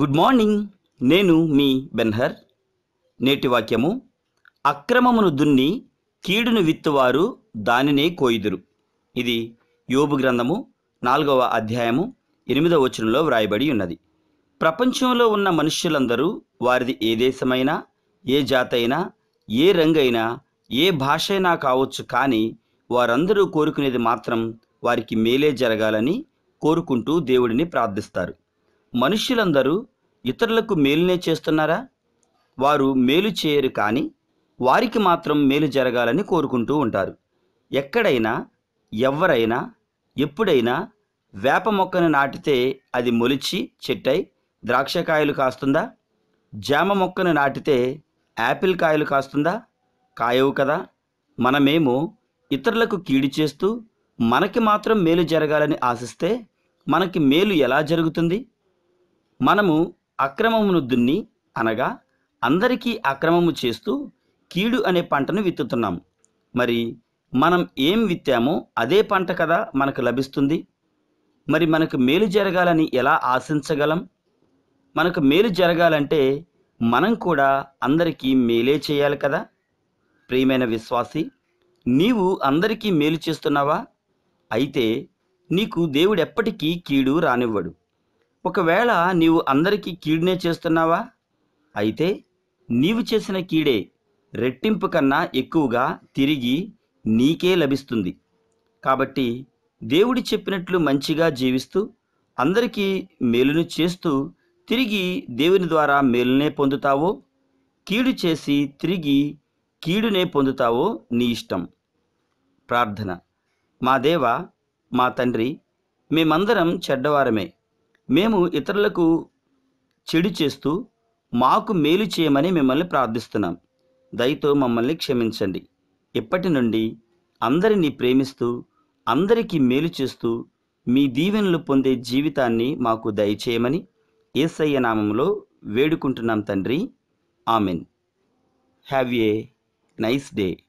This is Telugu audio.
గుడ్ మార్నింగ్ నేను మీ బెన్హర్ నేటి వాక్యము అక్రమమును దున్ని కీడును విత్తువారు దానినే కోయిదురు ఇది యోబు గ్రంథము నాలుగవ అధ్యాయము ఎనిమిదవ వచనంలో వ్రాయబడి ఉన్నది ప్రపంచంలో ఉన్న మనుష్యులందరూ వారిది ఏ దేశమైనా ఏ జాతైనా ఏ రంగైనా ఏ భాష అయినా కావచ్చు కానీ వారందరూ కోరుకునేది మాత్రం వారికి మేలే జరగాలని కోరుకుంటూ దేవుడిని ప్రార్థిస్తారు మనుష్యులందరూ ఇతరులకు మేలునే చేస్తున్నారా వారు మేలు చేయరు కానీ వారికి మాత్రం మేలు జరగాలని కోరుకుంటూ ఉంటారు ఎక్కడైనా ఎవరైనా ఎప్పుడైనా వేప మొక్కను నాటితే అది మొలిచి చెట్టై ద్రాక్షకాయలు కాస్తుందా జామ మొక్కను నాటితే యాపిల్ కాయలు కాస్తుందా కాయవు కదా మనమేమో ఇతరులకు కీడి చేస్తూ మనకి మాత్రం మేలు జరగాలని ఆశిస్తే మనకి మేలు ఎలా జరుగుతుంది మనము అక్రమమును దున్ని అనగా అందరికీ అక్రమము చేస్తూ కీడు అనే పంటను విత్తుతున్నాం మరి మనం ఏం విత్తామో అదే పంట కదా మనకు లభిస్తుంది మరి మనకు మేలు జరగాలని ఎలా ఆశించగలం మనకు మేలు జరగాలంటే మనం కూడా అందరికీ మేలే చేయాలి కదా ప్రియమైన విశ్వాసి నీవు అందరికీ మేలు చేస్తున్నావా అయితే నీకు దేవుడు ఎప్పటికీ కీడు రానివ్వడు ఒకవేళ నీవు అందరికీ కీడునే చేస్తున్నావా అయితే నీవు చేసిన కీడే రెట్టింపు కన్నా ఎక్కువగా తిరిగి నీకే లభిస్తుంది కాబట్టి దేవుడి చెప్పినట్లు మంచిగా జీవిస్తూ అందరికీ మేలును చేస్తూ తిరిగి దేవుని ద్వారా మేలునే పొందుతావో కీడు చేసి తిరిగి కీడునే పొందుతావో నీ ఇష్టం ప్రార్థన మా దేవ మా తండ్రి మేమందరం చెడ్డవారమే మేము ఇతరులకు చెడు చేస్తూ మాకు మేలు చేయమని మిమ్మల్ని ప్రార్థిస్తున్నాం దయతో మమ్మల్ని క్షమించండి ఇప్పటి నుండి అందరినీ ప్రేమిస్తూ అందరికీ మేలు చేస్తూ మీ దీవెనలు పొందే జీవితాన్ని మాకు దయచేయమని ఏసయ్య నామంలో వేడుకుంటున్నాం తండ్రి amen have a nice day